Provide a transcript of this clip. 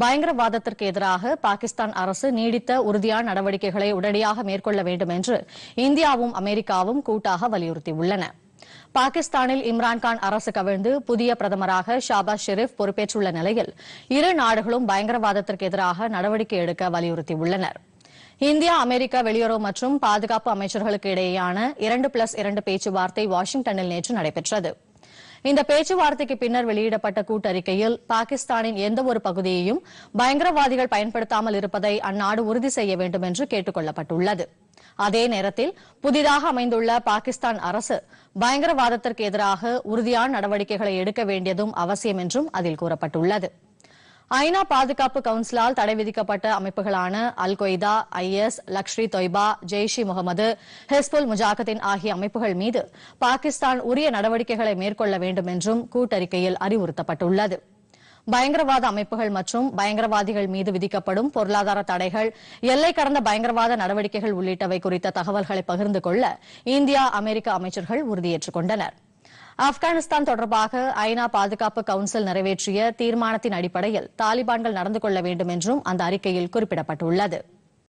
பயங்கரவாதத்திற்கு எதிராக பாகிஸ்தான் அரசு நீடித்த உறுதியான நடவடிக்கைகளை உடனடியாக மேற்கொள்ள வேண்டும் என்று இந்தியாவும் அமெரிக்காவும் கூட்டாக வலியுறுத்தியுள்ளன பாகிஸ்தானில் இம்ரான்கான் அரசு கவிழ்ந்து புதிய பிரதமராக ஷாபாஸ் ஷெரீப் பொறுப்பேற்றுள்ள நிலையில் இரு நாடுகளும் பயங்கரவாதத்திற்கு எதிராக நடவடிக்கை எடுக்க வலியுறுத்தியுள்ளனா் இந்தியா அமெரிக்கா வெளியுறவு மற்றும் பாதுகாப்பு அமைச்சர்களுக்கு இடையேயான இரண்டு பிளஸ் இரண்டு பேச்சுவார்த்தை வாஷிங்டனில் நேற்று நடைபெற்றது இந்த பேச்சுவார்த்தைக்கு பின்னர் வெளியிடப்பட்ட கூட்டறிக்கையில் பாகிஸ்தானின் எந்த ஒரு பகுதியையும் பயங்கரவாதிகள் பயன்படுத்தாமல் இருப்பதை அந்நாடு உறுதி செய்ய வேண்டும் என்று கேட்டுக் கொள்ளப்பட்டுள்ளது அதே நேரத்தில் புதிதாக அமைந்துள்ள பாகிஸ்தான் அரசு பயங்கரவாதத்திற்கு எதிராக உறுதியான நடவடிக்கைகளை எடுக்க வேண்டியதும் அவசியம் என்றும் அதில் கூறப்பட்டுள்ளது ஐநா பாதுகாப்பு கவுன்சிலால் தடை விதிக்கப்பட்ட அமைப்புகளான அல் கொய்தா எஸ் லக்ஷ்ரி தொய்பா ஜெய்ஷி முகமது ஹிஸ்புல் முஜாகத்தின் ஆகிய அமைப்புகள் மீது பாகிஸ்தான் உரிய நடவடிக்கைகளை மேற்கொள்ள வேண்டும் என்றும் கூட்டறிக்கையில் அறிவுறுத்தப்பட்டுள்ளது பயங்கரவாத அமைப்புகள் மற்றும் பயங்கரவாதிகள் மீது விதிக்கப்படும் பொருளாதார தடைகள் எல்லை கடந்த பயங்கரவாத நடவடிக்கைகள் உள்ளிட்டவை குறித்த தகவல்களை பகிர்ந்து கொள்ள இந்தியா அமெரிக்க அமைச்சர்கள் உறுதியேற்றுக் கொண்டனா் ஆப்கானிஸ்தான் தொடர்பாக ஐநா பாதுகாப்பு கவுன்சில் நிறைவேற்றிய தீர்மானத்தின் அடிப்படையில் தாலிபான்கள் நடந்து கொள்ள வேண்டும் என்றும் அந்த அறிக்கையில் குறிப்பிடப்பட்டுள்ளது